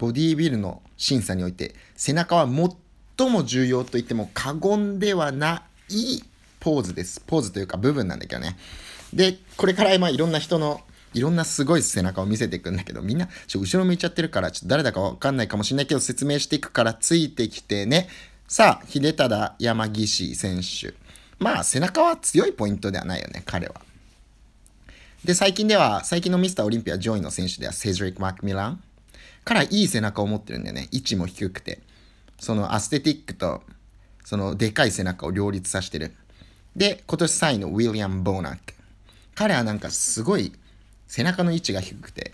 ボディービルの審査において、背中は最も重要と言っても過言ではないポーズです。ポーズというか部分なんだけどね。で、これからまあいろんな人のいろんなすごい背中を見せていくんだけど、みんな、ちょ、後ろ向いちゃってるから、ちょっと誰だかわかんないかもしれないけど、説明していくからついてきてね。さあ、秀忠山岸選手。まあ、背中は強いポイントではないよね、彼は。で、最近では、最近のミスターオリンピア上位の選手では、セジリック・マック・ミラン。からいい背中を持ってるんだよね。位置も低くて。そのアステティックと、そのでかい背中を両立させてる。で、今年3位のウィリアム・ボーナック。彼はなんかすごい背中の位置が低くて、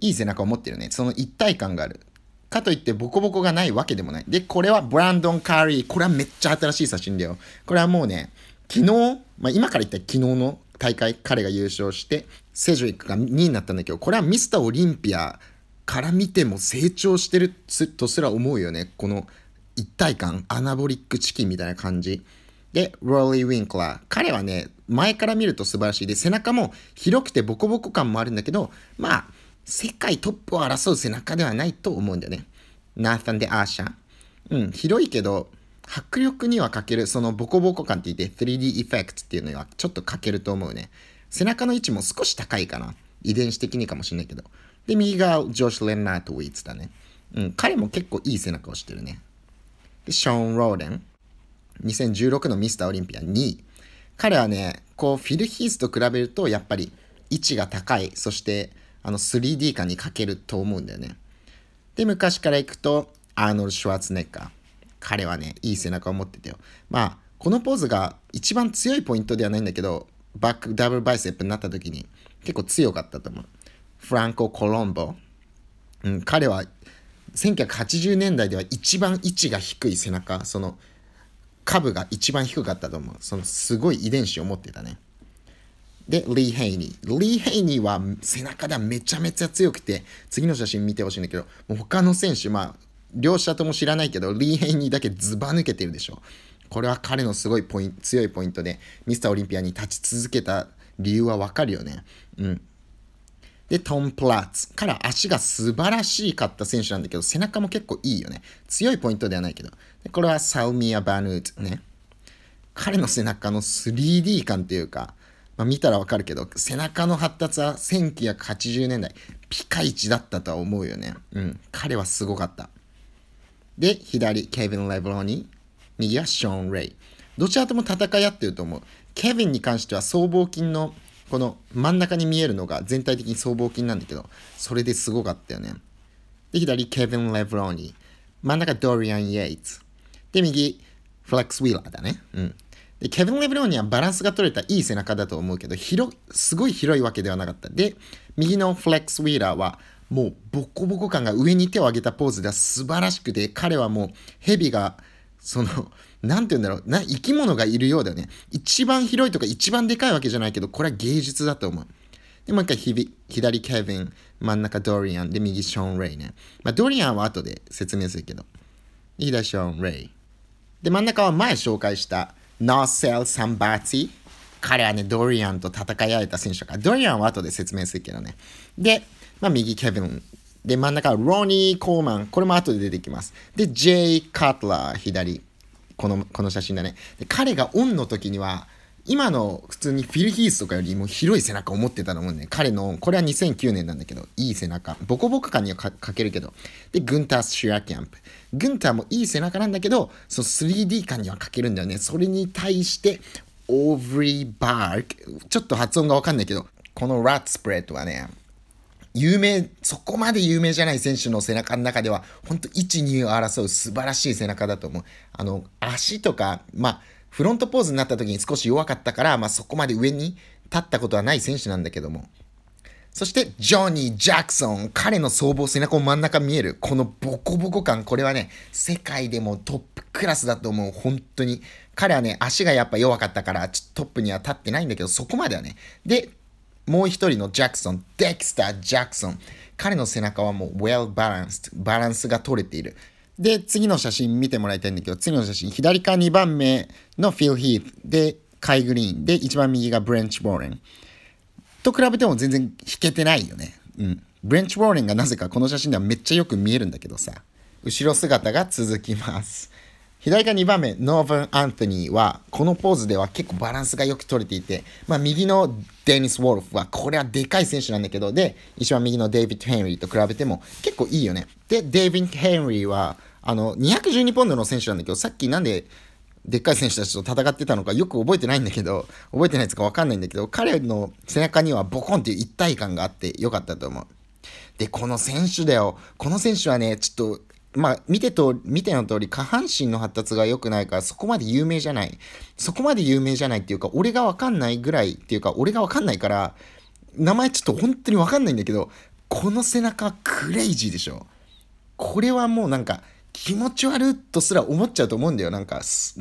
いい背中を持ってるね。その一体感がある。かといってボコボコがないわけでもない。で、これはブランドン・カーリー。これはめっちゃ新しい写真だよ。これはもうね、昨日、まあ、今から言った昨日の大会、彼が優勝して、セジュイックが2位になったんだけど、これはミスターオリンピアから見ても成長してるとすら思うよね。この一体感、アナボリックチキンみたいな感じ。で、ローリー・ウィンクラー。彼はね、前から見ると素晴らしい。で、背中も広くてボコボコ感もあるんだけど、まあ、世界トップを争う背中ではないと思うんだよね。ナーサン・でアーシャン。うん、広いけど、迫力には欠ける、そのボコボコ感って言って 3D エフェクトっていうのはちょっと欠けると思うね。背中の位置も少し高いかな。遺伝子的にかもしれないけど。で、右がジョシュ・レンナート・ウィーツだね。うん、彼も結構いい背中をしてるね。で、ショーン・ローレン。2016のミスターオリンピア2位。彼はね、こう、フィル・ヒースと比べると、やっぱり位置が高い。そして、あの、3D 感に欠けると思うんだよね。で、昔から行くと、アーノルシュワーツネッカー。彼はね、いい背中を持ってたよ。まあ、このポーズが一番強いポイントではないんだけど、バックダブルバイセップになった時に結構強かったと思う。フランコ・コロンボ、うん、彼は1980年代では一番位置が低い背中その株が一番低かったと思うそのすごい遺伝子を持ってたねでリー・ヘイニーリー・ヘイニーは背中がめちゃめちゃ強くて次の写真見てほしいんだけどもう他の選手まあ両者とも知らないけどリー・ヘイニーだけずば抜けてるでしょこれは彼のすごいポイン強いポイントでミスターオリンピアに立ち続けた理由はわかるよねうんで、トン・プラッツから足が素晴らしかった選手なんだけど、背中も結構いいよね。強いポイントではないけど。でこれはサウミア・バヌーツね。彼の背中の 3D 感というか、まあ、見たらわかるけど、背中の発達は1980年代、ピカイチだったとは思うよね。うん。彼はすごかった。で、左、ケビン・レブロニー。右はショーン・レイ。どちらとも戦い合ってると思う。ケビンに関しては僧帽筋のこの真ん中に見えるのが全体的に僧帽筋なんだけど、それですごかったよね。で、左、ケビン・レブローニー。真ん中、ドリアン・イエイツ。で、右、フラックス・ウィーラーだね。うん。で、ケビン・レブローニはバランスが取れたいい背中だと思うけど、広、すごい広いわけではなかった。で、右のフレックス・ウィーラーは、もうボコボコ感が上に手を上げたポーズでは素晴らしくて、彼はもうヘビが、その、なんて言うんだろう。な、生き物がいるようだよね。一番広いとか一番でかいわけじゃないけど、これは芸術だと思う。で、もう一回ひび、左ケビン、真ん中ドリアン、で、右ショーン・レイね。まあ、ドリアンは後で説明するけど。左ショーン・レイ。で、真ん中は前紹介した、ノーセル・サンバーティ。彼はね、ドリアンと戦い合えた選手だから、ドリアンは後で説明するけどね。で、まあ、右ケビン、で、真ん中はロニー・コーマン。これも後で出てきます。で、ジェイ・カトラー、左。この、この写真だね。で、彼がオンの時には、今の普通にフィル・ヒースとかよりも広い背中を持ってたのもね、彼の、これは2009年なんだけど、いい背中。ボコボコ感にはかけるけど。で、グンター・シュアキャンプ。グンターもいい背中なんだけど、その 3D 感には欠けるんだよね。それに対して、オーブリー・バーク。ちょっと発音がわかんないけど、このラッツ・スプレッドはね、有名、そこまで有名じゃない選手の背中の中では、本当1、2を争う素晴らしい背中だと思う。あの、足とか、まあ、フロントポーズになった時に少し弱かったから、まあ、そこまで上に立ったことはない選手なんだけども。そして、ジョニー・ジャクソン。彼の総合背中を真ん中見える。このボコボコ感。これはね、世界でもトップクラスだと思う。本当に。彼はね、足がやっぱ弱かったから、トップには立ってないんだけど、そこまではね。で、もう一人のジャクソン、デクスター・ジャクソン。彼の背中はもう well balanced、バランスが取れている。で、次の写真見てもらいたいんだけど、次の写真、左から2番目のフィル・ヒーフで、カイ・グリーンで、一番右がブレンチ・ボーレン。と比べても全然引けてないよね。うん。ブレンチ・ボーレンがなぜかこの写真ではめっちゃよく見えるんだけどさ。後ろ姿が続きます。左が2番目、ノーヴン・アントニーは、このポーズでは結構バランスがよく取れていて、まあ、右のデニス・ウォルフは、これはでかい選手なんだけど、で、一番右のデイビッド・ヘンリーと比べても結構いいよね。で、デイビッド・ヘンリーは、あの、212ポンドの選手なんだけど、さっきなんで、でっかい選手たちと戦ってたのかよく覚えてないんだけど、覚えてないやつかわかんないんだけど、彼の背中にはボコンっていう一体感があってよかったと思う。で、この選手だよ。この選手はね、ちょっと、まあ、見てと、見ての通り、下半身の発達が良くないから、そこまで有名じゃない。そこまで有名じゃないっていうか、俺がわかんないぐらいっていうか、俺がわかんないから、名前ちょっと本当にわかんないんだけど、この背中クレイジーでしょ。これはもうなんか、気持ち悪っとすら思っちゃうと思うんだよ。なんか、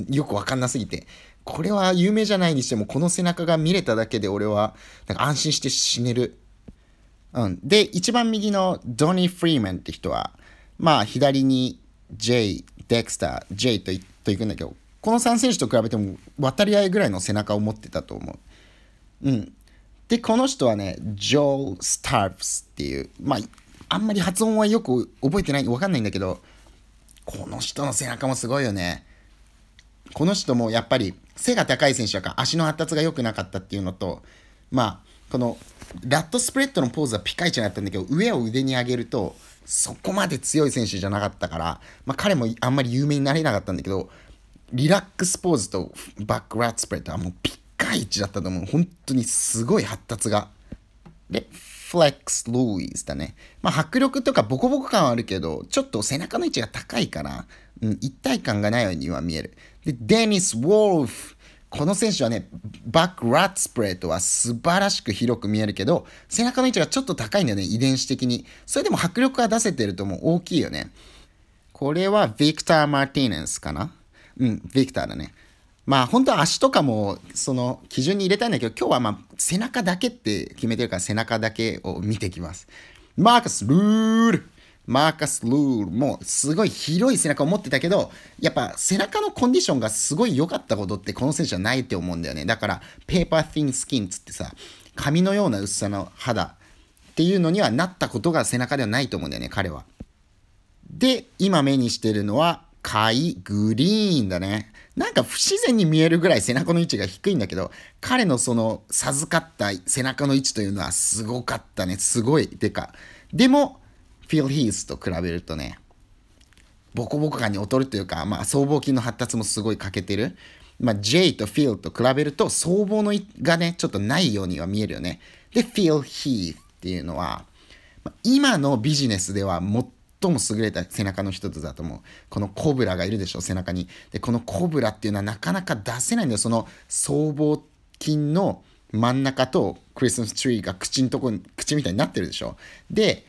よくわかんなすぎて。これは有名じゃないにしても、この背中が見れただけで俺は、なんか安心して死ねる。うん。で、一番右のドニー・フリーマンって人は、まあ、左に J、デクスター、J といといくんだけど、この3選手と比べても渡り合いぐらいの背中を持ってたと思う。うん。で、この人はね、ジョー・スタープスっていう、まあ、あんまり発音はよく覚えてない、わかんないんだけど、この人の背中もすごいよね。この人もやっぱり背が高い選手だから足の発達が良くなかったっていうのと、まあ、このラットスプレッドのポーズはピカイチになったんだけど、上を腕に上げると、そこまで強い選手じゃなかったから、まあ、彼もあんまり有名になれなかったんだけど、リラックスポーズとバックラッツプレートはもうピッカイチだったと思う。本当にすごい発達が。で、フレックス・ロイズだね。まあ、迫力とかボコボコ感はあるけど、ちょっと背中の位置が高いから、うん、一体感がないようには見える。で、デニス・ウォルフ。この選手はね、バックラッツプレートは素晴らしく広く見えるけど、背中の位置がちょっと高いんだよね、遺伝子的に。それでも迫力が出せてるともう大きいよね。これはィクター・マーティネスかなうん、ィクターだね。まあ本当は足とかもその基準に入れたいんだけど、今日はまあ背中だけって決めてるから背中だけを見ていきます。マークス・ルールマーカス・ルールもすごい広い背中を持ってたけど、やっぱ背中のコンディションがすごい良かったことってこの選手はないって思うんだよね。だから、ペーパー・ティン・スキンつってさ、髪のような薄さの肌っていうのにはなったことが背中ではないと思うんだよね、彼は。で、今目にしてるのは、貝グリーンだね。なんか不自然に見えるぐらい背中の位置が低いんだけど、彼のその授かった背中の位置というのはすごかったね。すごいでか。でも、フィルヒースと比べるとね、ボコボコ感に劣るというか、まあ、僧帽筋の発達もすごい欠けてる。まあ、J と f e ル l と比べると、僧帽のがね、ちょっとないようには見えるよね。で、フィル・ l heath っていうのは、今のビジネスでは最も優れた背中の一つだと思う。このコブラがいるでしょ、背中に。で、このコブラっていうのはなかなか出せないんだよ。その僧帽筋の真ん中とクリスマスツリーが口のとこ、に、口みたいになってるでしょ。で、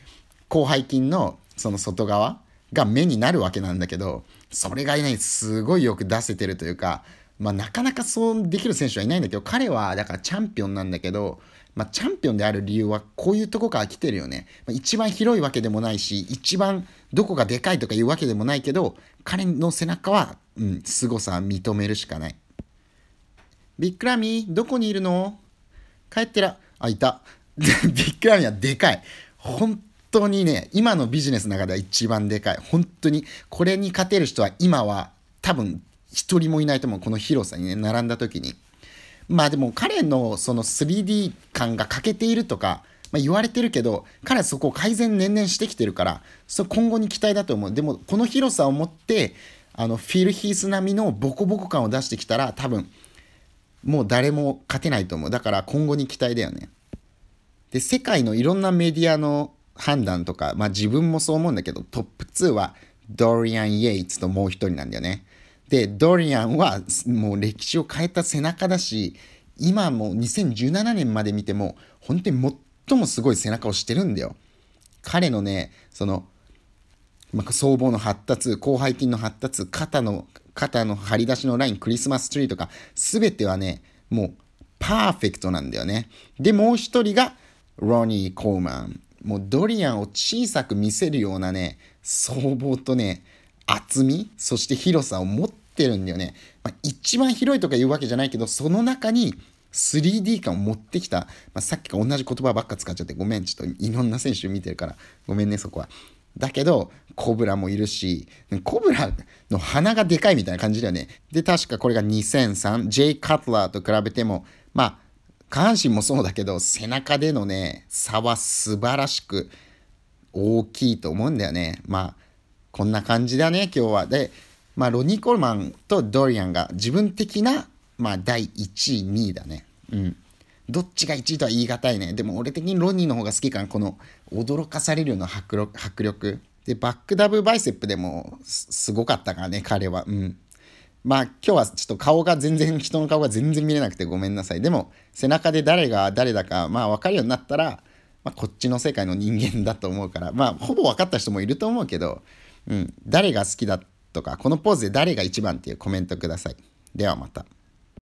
広背筋のその外側が目になるわけなんだけどそれがいないすごいよく出せてるというか、まあ、なかなかそうできる選手はいないんだけど彼はだからチャンピオンなんだけど、まあ、チャンピオンである理由はこういうとこから来てるよね、まあ、一番広いわけでもないし一番どこがでかいとかいうわけでもないけど彼の背中は、うん、凄さ認めるしかないビッグラミどこにいるの帰ってらあいた ビッグラミはでかい本当にね、今のビジネスの中では一番でかい。本当に、これに勝てる人は今は多分一人もいないと思う。この広さにね、並んだ時に。まあでも彼のその 3D 感が欠けているとか、まあ、言われてるけど、彼はそこを改善年々してきてるから、そ今後に期待だと思う。でも、この広さを持って、あの、フィルヒース並みのボコボコ感を出してきたら、多分、もう誰も勝てないと思う。だから今後に期待だよね。で、世界のいろんなメディアの判断とか、まあ自分もそう思うんだけど、トップ2はドリアン・イエイツともう一人なんだよね。で、ドリアンはもう歴史を変えた背中だし、今も2017年まで見ても、本当に最もすごい背中をしてるんだよ。彼のね、その、まあ、僧帽の発達、広背筋の発達、肩の、肩の張り出しのライン、クリスマスツリーとか、全てはね、もうパーフェクトなんだよね。で、もう一人が、ロニー・コーマン。もうドリアンを小さく見せるようなね、僧帽とね、厚み、そして広さを持ってるんだよね。まあ、一番広いとか言うわけじゃないけど、その中に 3D 感を持ってきた、まあ、さっきから同じ言葉ばっか使っちゃってごめん、ちょっといろんな選手見てるから、ごめんね、そこは。だけど、コブラもいるし、コブラの鼻がでかいみたいな感じだよね。で、確かこれが2003、J. カトラーと比べても、まあ、下半身もそうだけど、背中でのね、差は素晴らしく大きいと思うんだよね。まあ、こんな感じだね、今日は。で、まあ、ロニー・コルマンとドリアンが自分的な、まあ、第1位、2位だね。うん。どっちが1位とは言い難いね。でも俺的にロニーの方が好きかな。この驚かされるような迫力。で、バックダブバイセップでもすごかったからね、彼は。うん。まあ今日はちょっと顔が全然、人の顔が全然見れなくてごめんなさい。でも背中で誰が誰だか、まあ分かるようになったら、まあ、こっちの世界の人間だと思うから、まあほぼ分かった人もいると思うけど、うん、誰が好きだとか、このポーズで誰が一番っていうコメントください。ではまた。